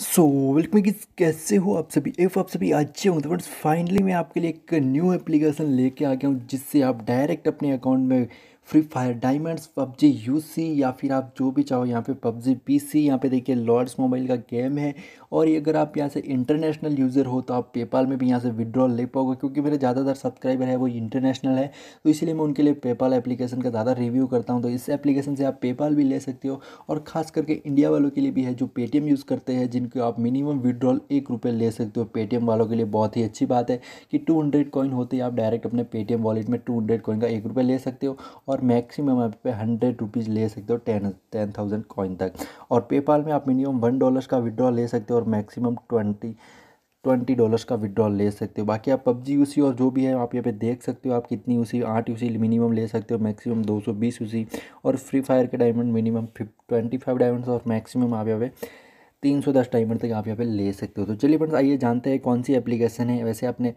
so welcome किस कैसे हो आप सभी इफ आप सभी अच्छे होंगे तो फाइनली मैं आपके लिए एक न्यू एप्लीकेशन लेके आ गया हूँ जिससे आप डायरेक्ट अपने अकाउंट में free fire diamonds PUBG UC या फिर आप जो भी चाहो यहाँ पे पबजी पीसी यहाँ पे देखिए लॉर्ड्स मोबाइल का गेम है और ये अगर आप यहाँ से इंटरनेशनल यूज़र हो तो आप पेपाल में भी यहाँ से विड्रॉल ले पाओगे क्योंकि मेरे ज़्यादातर सब्सक्राइबर है वो इंटरनेशनल है तो इसलिए मैं उनके लिए पेपाल एप्लीकेशन का ज़्यादा रिव्यू करता हूँ तो इस एप्लीकेशन से आप पेपाल भी ले सकते हो और खास करके इंडिया वालों के लिए भी है जो पेटीएम यूज़ करते हैं जिनको आप मिनिमम विड्रॉल एक रुपये ले सकते हो पेटीएम वालों के लिए बहुत ही अच्छी बात है कि टू हंड्रेड कॉइन होते ही आप डायरेक्ट अपने पेटीएम वॉलेट में टू हंड्रेड कॉइन का एक रुपये ले सकते हो और मैक्सिमम आप पे हंड्रेड रुपीज़ ले सकते हो टेन टेन थाउजेंड कॉइन तक और पेपाल में आप मिनिमम वन डॉलर्स का विड्रॉ ले सकते हो और मैक्सिमम ट्वेंटी ट्वेंटी डॉलर्स का विड्रॉल ले सकते हो बाकी आप पबजी यूसी और जो भी है आप यहाँ पे देख सकते हो आप कितनी उसी आठ यूसी मिनिमम ले सकते हो मैक्सिमम दो सौ बीस यूसी और फ्री फायर के diamond minimum twenty five diamond और मैक्सिमम आप यहाँ पे तीन सौ दस डायमंड तक आप यहाँ पे ले सकते हो तो चलिए फ्रेंड्स आइए जानते हैं कौन सी एप्लीकेशन है वैसे आपने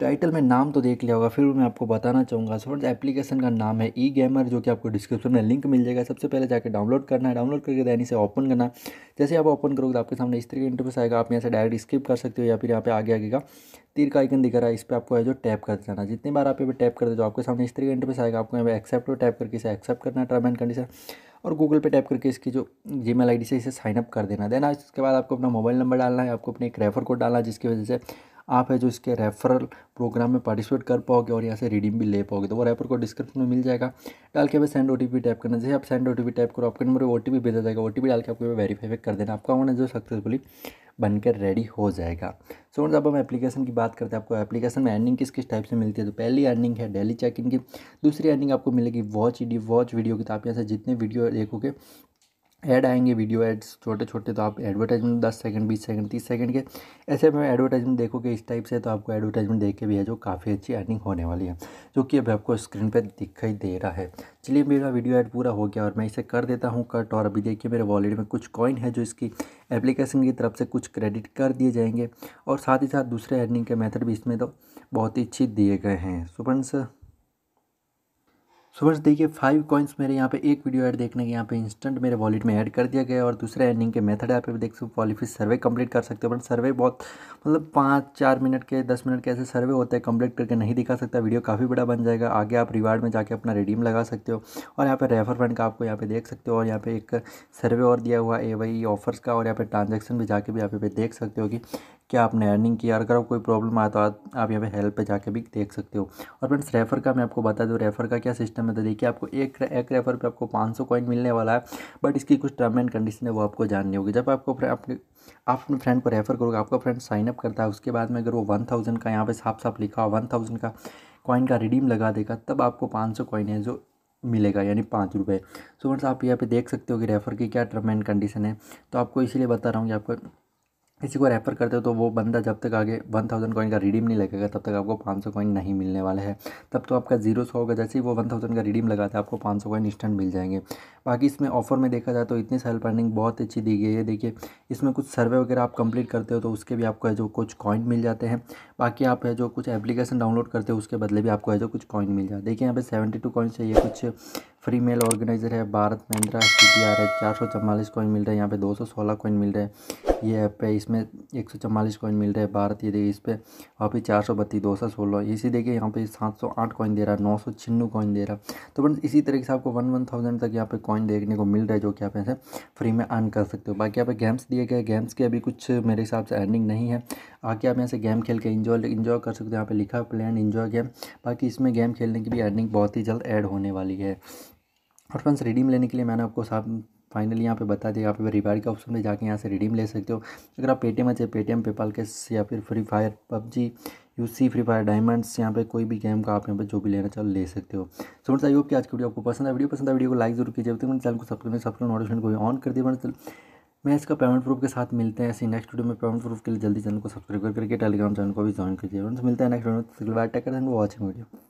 टाइटल में नाम तो देख लिया होगा फिर मैं आपको बताना चाहूँगा फ्रेंड्स एप्लीकेशन का नाम है ई गेमर जो कि आपको डिस्क्रिप्शन में लिंक मिल जाएगा सबसे पहले जाकर डाउनलोड करना है डाउनलोड करके दैनी इसे ओपन करना है जैसे आप ओपन करोगे तो आपके सामने इस तरीके इंटरफेस आएगा आप यहाँ से डायरेक्ट स्किप कर सकते हो या फिर यहाँ पे आगे आगेगा तीर का आइकन दिख रहा है इस पर आपको है जो टैप कर जाना जितनी बार आप पर टैप करते तो आपके सामने इस तरीके इंटरफेस आएगा आपको यहाँ पर एक्सेप्ट हो टैप करके इसे एक्सेप्ट करना है टर्म एंड कंडीशन और गूगल पे टैप करके इसकी जो जी मेल से इसे साइनअप कर देना देना इसके बाद आपको अपना मोबाइल नंबर डालना है आपको अपने एक रेफर कोड डालना है जिसकी वजह से आप है जो इसके रेफरल प्रोग्राम में पार्टिसिपेट कर पाओगे और यहाँ से रिडीम भी ले पाओगे तो वो रेफर को डिस्क्रिप्शन में मिल जाएगा डाल के बस सेंड ओ टाइप करना जैसे आप सेंड ओ टाइप करो आपके नंबर पर ओ टी भेजा जाएगा ओ डाल के आपको वेरीफाई कर देना आपका उन्होंने जो सक्सेसफुली बनकर रेडी हो जाएगा सो so, अब हम एप्लीकेशन की बात करते हैं आपको एप्लीकेशन में अर्निंग किस किस टाइप से मिलती है तो पहली अर्निंग है डेली चेक इन की दूसरी अर्निंग आपको मिलेगी वॉच ईडी वॉच वीडियो की तो आप यहाँ से जितने वीडियो देखोगे ऐड आएंगे वीडियो एड्स छोटे छोटे तो आप एडवर्टाइजमेंट दस सेकंड बीस सेकंड तीस सेकंड के ऐसे में एडवर्टाइजमेंट देखोगे इस टाइप से तो आपको एडवर्टाइजमेंट देख के भी है जो काफ़ी अच्छी अर्निंग होने वाली है जो कि अभी आपको स्क्रीन पर दिखाई दे रहा है चलिए मेरा वीडियो एड पूरा हो गया और मैं इसे कर देता हूँ कट और अभी देखिए मेरे वॉलेट में कुछ कॉइन है जो इसकी एप्लीकेशन की तरफ से कुछ क्रेडिट कर दिए जाएंगे और साथ ही साथ दूसरे अर्निंग के मैथड भी इसमें तो बहुत ही अच्छी दिए गए हैं सुपन सर सुबह देखिए फाइव कॉइन्स मेरे यहाँ पे एक वीडियो ऐड देखने के यहाँ पे इंस्टेंट मेरे वॉलेट में ऐड कर दिया गया और दूसरे एंडिंग के मेथड यहाँ पे देख सकते हो क्वालिफी सर्वे कंप्लीट कर सकते हो बट सर्वे बहुत मतलब पाँच चार मिनट के दस मिनट के ऐसे सर्वे होते हैं कंप्लीट करके नहीं दिखा सकता वीडियो काफ़ी बड़ा बन जाएगा आगे आप रिवार्ड में जाकर अपना रिडीम लगा सकते हो और यहाँ पर रेफर फंड का आपको यहाँ पे देख सकते हो और यहाँ पे एक सर्वे और दिया हुआ ए वाई ऑफर्स का और यहाँ पर ट्रांजेक्शन भी जाके भी यहाँ पे देख सकते हो कि क्या आपने अर्निंग किया और अगर कोई प्रॉब्लम आया तो आप यहाँ पे हेल्प पे जाके भी देख सकते हो और फ्रेंड्स रेफ़र का मैं आपको बता दूँ रेफ़र का क्या सिस्टम है तो देखिए आपको एक एक रेफ़र पे आपको पाँच सौ कॉइन मिलने वाला है बट इसकी कुछ टर्म एंड कंडीशन है वो आपको जाननी होगी जब आपको अपने आप अपने फ्रेंड को रेफ़र करोगे आपका फ्रेंड साइनअप करता है उसके बाद में अगर वो वन थाउजेंड का यहाँ पर साफ साफ लिखा वन थाउजेंड का कॉइन का रिडीम लगा देगा तब आपको पाँच सौ है जो मिलेगा यानी पाँच रुपये सो फ्रेंड्स आप यहाँ पे देख सकते हो कि रेफ़र की क्या टर्म एंड कंडीशन है तो आपको इसीलिए बता रहा हूँ कि आपको किसी को रेफ़र करते हो तो वो बंदा जब तक आगे वन थाउजेंड कॉइन का रिडीम नहीं लगेगा तब तक आपको पाँच सौ कॉइन नहीं मिलने वाला है तब तो आपका जीरो सौ होगा जैसे ही वो वन थाउजेंड का रिडीम लगाता है आपको पाँच सौ कॉइन इंस्टेंट मिल जाएंगे बाकी इसमें ऑफर में देखा जाए तो इतनी सेल प्लानिंग बहुत अच्छी दी गई है देखिए इसमें कुछ सर्वे वगैरह आप कंप्लीट करते हो तो उसके भी आपको है जो कुछ कॉइन मिल जाते हैं बाकी आप है जो कुछ एप्लीकेशन डाउनलोड करते हो उसके बदले भी आपको है जो कुछ कॉइन मिल जाए देखिए यहाँ पे सेवेंटी टू कॉइन चाहिए कुछ फ्री मेल ऑर्गेनाइजर है Bharat Mahindra C P R है चार सौ चवालीस कॉइन मिल रहे हैं यहाँ पे दो सौ सोलह कॉइन मिल रहे हैं ये ऐप पे इसमें एक सौ चवालीस कॉइन मिल रहे हैं भारत ये देखिए इस पर वहाँ पे चार सौ बत्तीस दो सौ सोलह इसी देखिए यहाँ पे सात सौ आठ कॉइन दे रहा है नौ सौ छिन्नू कॉइन दे रहा है तो फ्रेंड्स इसी तरीके से आपको वन वन थाउजेंड तक यहाँ पे कॉइन देखने को मिल रहा है जो कि आप यहाँ से फ्री में अर्न कर सकते हो बाकी यहाँ पे गेम्स दिए गए गेम्स के अभी कुछ मेरे हिसाब से अर्निंग नहीं है आके आप यहाँ से गेम खेल के इन्जॉय इन्जॉय कर सकते हो यहाँ पे लिखा plan play and enjoy game बाकी इसमें गेम खेलने की भी अर्निंग बहुत ही जल्द ऐड होने वाली है और फ्रेंड्स रिडीम लेने के लिए मैंने आपको साथ फाइनली यहाँ पे बता दिया यहाँ पे रिवार्ड के ऑप्शन में जाके यहाँ से रिडीम ले सकते हो अगर आप पेटीएम अच्छे पेटीएम पेपाल के या फिर free fire PUBG U C free fire diamonds यहाँ पे कोई भी गेम का आप यहाँ पे जो भी लेना चाहो ले सकते हो सो मैं चाहिए कि आज की वीडियो आपको पसंद है वीडियो पसंद है वीडियो को लाइक जरूर कीजिए तो मेरे चैनल को सब्सक्राइब सब्सक्राइब नोटिफिकेशन को ऑन कर दिया मैं इसका पेमेंट प्रूफ के साथ मिलते हैं ऐसे नेक्स्ट वीडियो में पेमेंट प्रूफ के लिए जल्दी चैनल को सब्सक्राइब करके टेलीग्राम चैनल को भी ज्वाइन कीजिए मिलता है नेक्स्ट वीडियो में वॉचिंग वीडियो